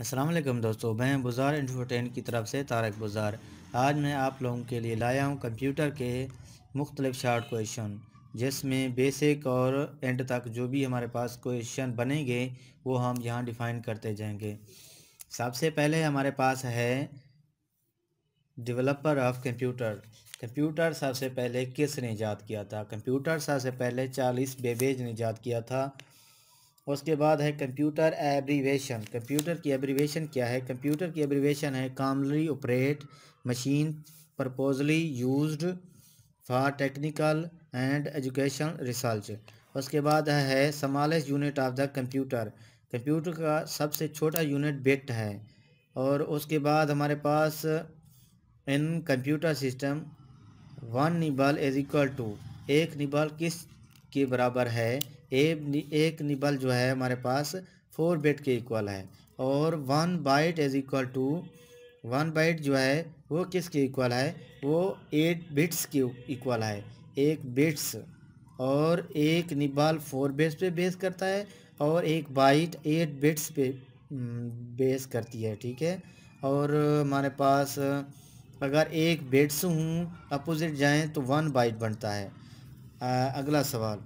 असलम दोस्तों मैं बुज़ार इंटरटेन की तरफ से तारक बुज़ार आज मैं आप लोगों के लिए लाया हूँ कंप्यूटर के मुख्तलिफ शार्ट क्वेश्चन जिसमें बेसिक और एंड तक जो भी हमारे पास क्वेश्चन बनेंगे वो हम यहाँ डिफ़ाइन करते जाएंगे सबसे पहले हमारे पास है डेवलपर ऑफ कंप्यूटर कंप्यूटर सबसे पहले किसने ईजाद किया था कंप्यूटर सबसे पहले चालीस बेबेज ने ईजाद किया था उसके बाद है कंप्यूटर एब्रीवेशन कंप्यूटर की एब्रीवेशन क्या है कंप्यूटर की एब्रीवेशन है commonly operate machine purposely used for technical and education research उसके बाद है smallest unit of the computer computer का सबसे छोटा यूनिट बिट है और उसके बाद हमारे पास in computer system one nibble is equal to एक निबल किस के बराबर है ए एक निबल जो है हमारे पास फोर बेट के इक्वल है और one byte is equal to one byte जो है वो किसके इक्वल है वो एट बिट्स के इक्वल है एक बिट्स और एक निबाल फोर बेस पे बेस करता है और एक बाइट एट बिट्स पे बेस हम्म, करती है ठीक है और हमारे पास अगर एक बेट्स हूँ अपोजिट जाएँ तो वन बाइट बनता है अगला सवाल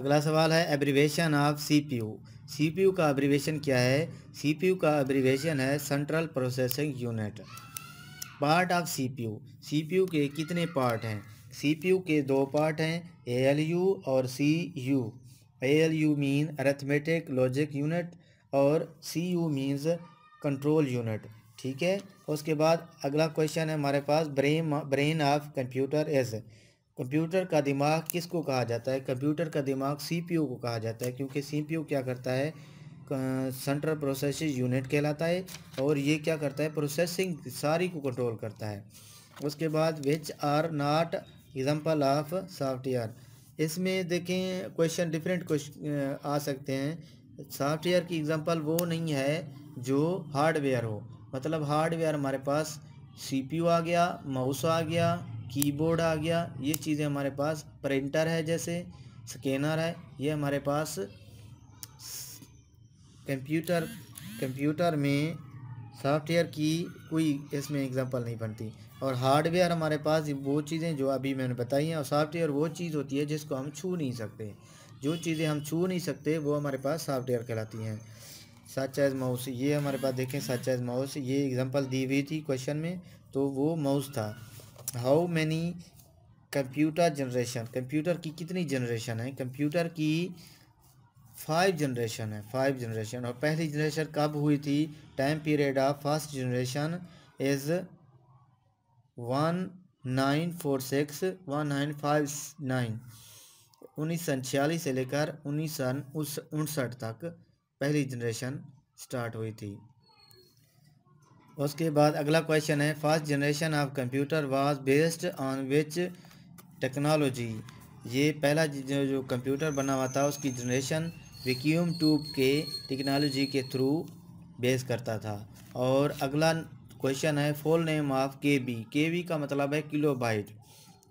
अगला सवाल है एब्रीवेशन ऑफ सीपीयू सीपीयू का एब्रीवेशन क्या है सीपीयू का एब्रीवेशन है central processing unit part of CPU CPU के कितने पार्ट हैं सीपीयू के दो पार्ट हैं एएलयू और CU ALU mean arithmetic logic unit और सीयू मींस कंट्रोल यूनिट ठीक है उसके बाद अगला क्वेश्चन है हमारे पास brain brain of computer is computer का दिमाग किसको कहा जाता है कंप्यूटर का दिमाग सीपीयू को कहा जाता है क्योंकि सीपीयू क्या करता है सेंट्रल प्रोसेसिंग यूनिट कहलाता है और ये क्या करता है प्रोसेसिंग सारी को कंट्रोल करता है उसके बाद which are not example of software इसमें देखें क्वेश्चन डिफरेंट क्वेश्चन आ सकते हैं सॉफ्टवेयर की एग्जांपल वो नहीं है जो हार्डवेयर हो मतलब हार्डवेयर हमारे पास सीपीयू आ गया माउस आ गया कीबोर्ड आ गया ये चीज़ें हमारे पास प्रिंटर है जैसे स्कैनर है ये हमारे पास कंप्यूटर कंप्यूटर में सॉफ्टवेयर की कोई इसमें एग्जांपल नहीं बनती और हार्डवेयर हमारे पास वो चीज़ें जो अभी मैंने बताई हैं और सॉफ्टवेयर वो चीज़ होती है जिसको हम छू नहीं सकते जो चीज़ें हम छू नहीं सकते वो हमारे पास सॉफ्टवेयर कहलाती हैं सच एज माउस ये हमारे पास देखें सच एज माउस ये एग्जांपल दी हुई थी क्वेश्चन में तो वो माउस था how many computer generation computer की कितनी जनरेशन है कंप्यूटर की फाइव जनरेशन है फाइव जनरेशन और पहली जनरेशन कब हुई थी time period of first generation is one nine four six one nine five nine उन्नीस सौ छियालीस से लेकर उन्नीस सौ उनसठ तक पहली जनरेशन स्टार्ट हुई थी उसके बाद अगला क्वेश्चन है first generation of computer was based on which technology ये पहला जो जो कंप्यूटर बना हुआ था उसकी जनरेशन विक्यूम ट्यूब के टेक्नोलॉजी के थ्रू बेस करता था और अगला क्वेश्चन है full name of K B K B का मतलब है किलो बाइट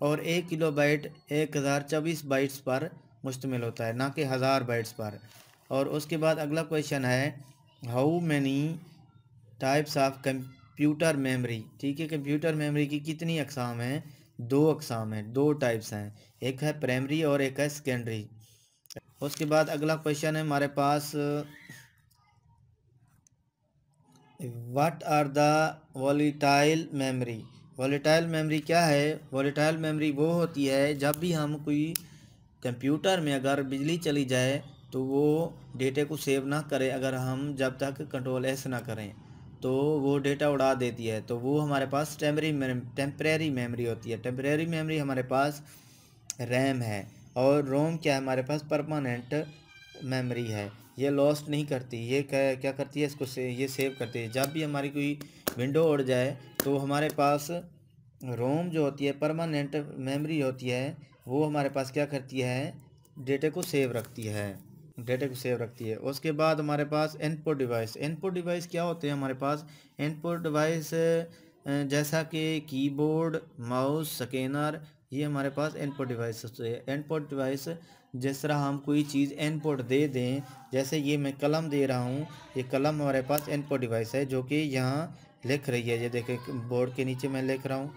और एक किलो बाइट एक हज़ार चौबीस बाइट्स पर मुश्तमिल होता है ना कि हज़ार बाइट्स पर और उसके बाद अगला क्वेश्चन है how many types of computer memory ठीक है कंप्यूटर मेमोरी की कितनी अकसाम हैं दो अकसाम हैं दो टाइप्स हैं एक है प्राइमरी और एक है सेकेंडरी उसके बाद अगला क्वेश्चन है हमारे पास what are the volatile memory volatile memory क्या है वॉलीटाइल मेमोरी वो होती है जब भी हम कोई कंप्यूटर में अगर बिजली चली जाए तो वो डेटे को सेव ना करें अगर हम जब तक कंट्रोल एस ना करें तो वो डेटा उड़ा देती है तो वो हमारे पास टेम्प्रेरी टेम्प्रेरी मेमोरी होती है टेम्प्रेरी मेमोरी हमारे पास रैम है और रोम क्या है हमारे पास परमानेंट मेमोरी है ये लॉस्ट नहीं करती ये क्या, क्या करती है इसको से ये सेव करती है जब भी हमारी कोई विंडो उड़ जाए तो हमारे पास रोम जो होती है परमानेंट मेमोरी होती है वो हमारे पास क्या करती है डेटा को सेव रखती है डेटा को सेव रखती है उसके बाद हमारे पास इनपुट डिवाइस इनपुट डिवाइस क्या होते हैं हमारे पास इनपुट डिवाइस जैसा कि कीबोर्ड माउस स्कैनर ये हमारे पास इनपुट डिवाइस होते हैं इनपुट डिवाइस जिस तरह हम कोई चीज़ इनपुट दे दें जैसे ये मैं कलम दे रहा हूँ ये कलम हमारे पास इनपुट डिवाइस है जो कि यहाँ लिख रही है ये देखें बोर्ड के नीचे मैं लिख रहा हूँ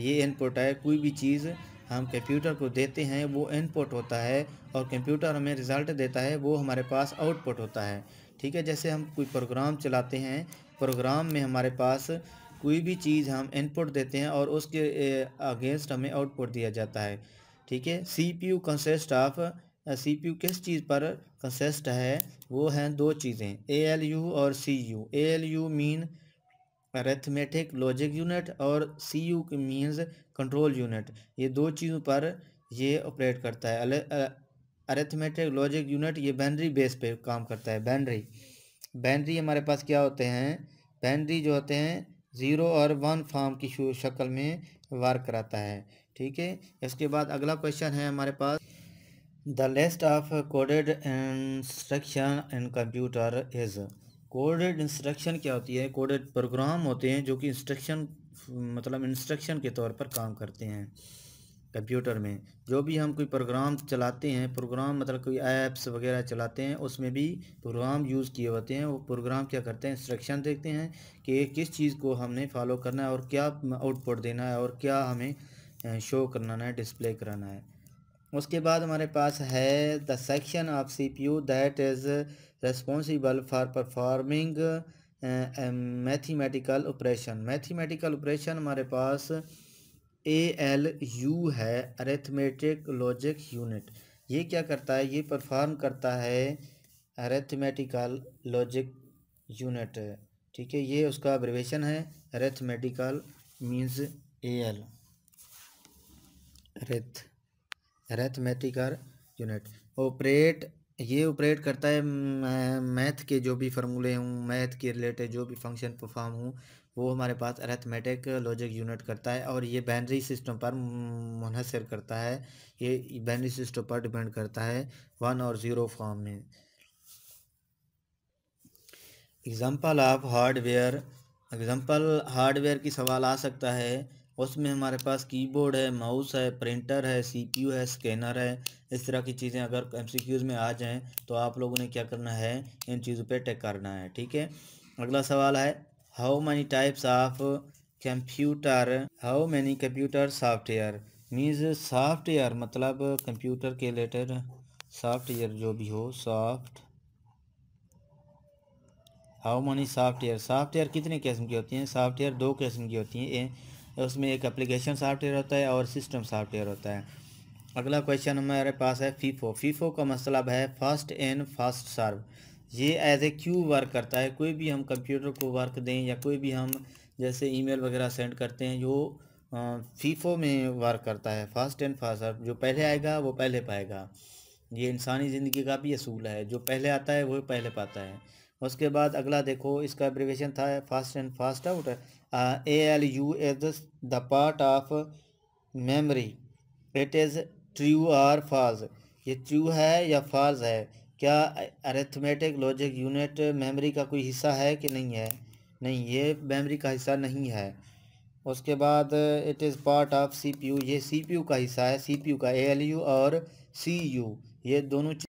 ये इनपुट है कोई भी चीज़ हम कंप्यूटर को देते हैं वो इनपुट होता है और कंप्यूटर हमें रिज़ल्ट देता है वो हमारे पास आउटपुट होता है ठीक है जैसे हम कोई प्रोग्राम चलाते हैं प्रोग्राम में हमारे पास कोई भी चीज़ हम इनपुट देते हैं और उसके अगेंस्ट हमें आउटपुट दिया जाता है ठीक है C P U consist of C P U किस चीज़ पर कंसेस्ट है वो हैं दो चीज़ें ए एल यू और C U A L U mean arithmetic logic unit और C U means control unit ये दो चीज़ों पर ये ऑपरेट करता है अरेथमेटिक लॉजिक यूनिट ये बैनरी बेस पे काम करता है बैनरी बैनरी हमारे पास क्या होते हैं बैनरी जो होते हैं ज़ीरो और वन फॉर्म की शक्ल में वर्क कराता है ठीक है इसके बाद अगला क्वेश्चन है हमारे पास the list of coded instruction in computer is coded instruction क्या होती है कोडेड प्रोग्राम होते हैं जो कि इंस्ट्रक्शन मतलब इंस्ट्रक्शन के तौर पर काम करते हैं कंप्यूटर में जो भी हम कोई प्रोग्राम चलाते हैं प्रोग्राम मतलब कोई ऐप्स वगैरह चलाते हैं उसमें भी प्रोग्राम यूज़ किए होते हैं वो प्रोग्राम क्या करते हैं इंस्ट्रक्शन देखते हैं कि किस चीज़ को हमने फॉलो करना है और क्या आउटपुट देना है और क्या हमें शो करना है डिस्प्ले कराना है उसके बाद हमारे पास है the section of C P U that is responsible for performing mathematical operation mathematical operation हमारे पास ए एल यू है अरेथमेटिक लॉजिक यूनिट ये क्या करता है ये परफॉर्म करता है अरेथमेटिकल लॉजिक यूनिट ठीक है ये उसका अब्रिवेशन है अरेथमेटिकल मीन्स ए एल रेथ अरेथमेटिकल यूनिट ऑपरेट ये ऑपरेट करता है मैथ के जो भी फार्मूले हों मैथ के रिलेटेड जो भी फंक्शन परफॉर्म हों वो हमारे पास अरेथमेटिक लॉजिक यूनिट करता है और ये बैनरी सिस्टम पर मुनसर करता है ये बैनरी सिस्टम पर डिपेंड करता है वन और ज़ीरो फॉर्म में example of hardware example hardware की सवाल आ सकता है उसमें हमारे पास कीबोर्ड है माउस है प्रिंटर है सीपीयू है स्कैनर है इस तरह की चीज़ें अगर एमसीक्यूज़ में आ जाएं तो आप लोगों ने क्या करना है इन चीज़ों पे टेक करना है ठीक है अगला सवाल है how many types of computer how many computer software means software मतलब कंप्यूटर के रिलेटेड सॉफ्टवेयर जो भी हो soft how many software software कितने किस्म की होती हैं सॉफ्टवेयर दो किस्म की होती हैं उसमें एक एप्लीकेशन सॉफ्टवेयर होता है और सिस्टम सॉफ्टवेयर होता है अगला क्वेश्चन हमारे पास है फीफो फीफो का मतलब है फास्ट एंड फास्ट सर्व ये एज ए क्यू वर्क करता है कोई भी हम कंप्यूटर को वर्क दें या कोई भी हम जैसे ईमेल वगैरह सेंड करते हैं जो फीफो में वर्क करता है फास्ट एंड फास्ट सर्व जो पहले आएगा वो पहले पाएगा ये इंसानी ज़िंदगी का भी असूल है जो पहले आता है वो पहले पाता है उसके बाद अगला देखो इसका एब्रिवेशन था fast and fast out A L U is the part of memory it is true or false ये ट्रू है या फाज है क्या अरेथमेटिक लॉजिक यूनिट मेमोरी का कोई हिस्सा है कि नहीं है नहीं ये मेमोरी का हिस्सा नहीं है उसके बाद it is part of CPU ये सीपीयू का हिस्सा है सीपीयू का एलयू और सीयू ये दोनों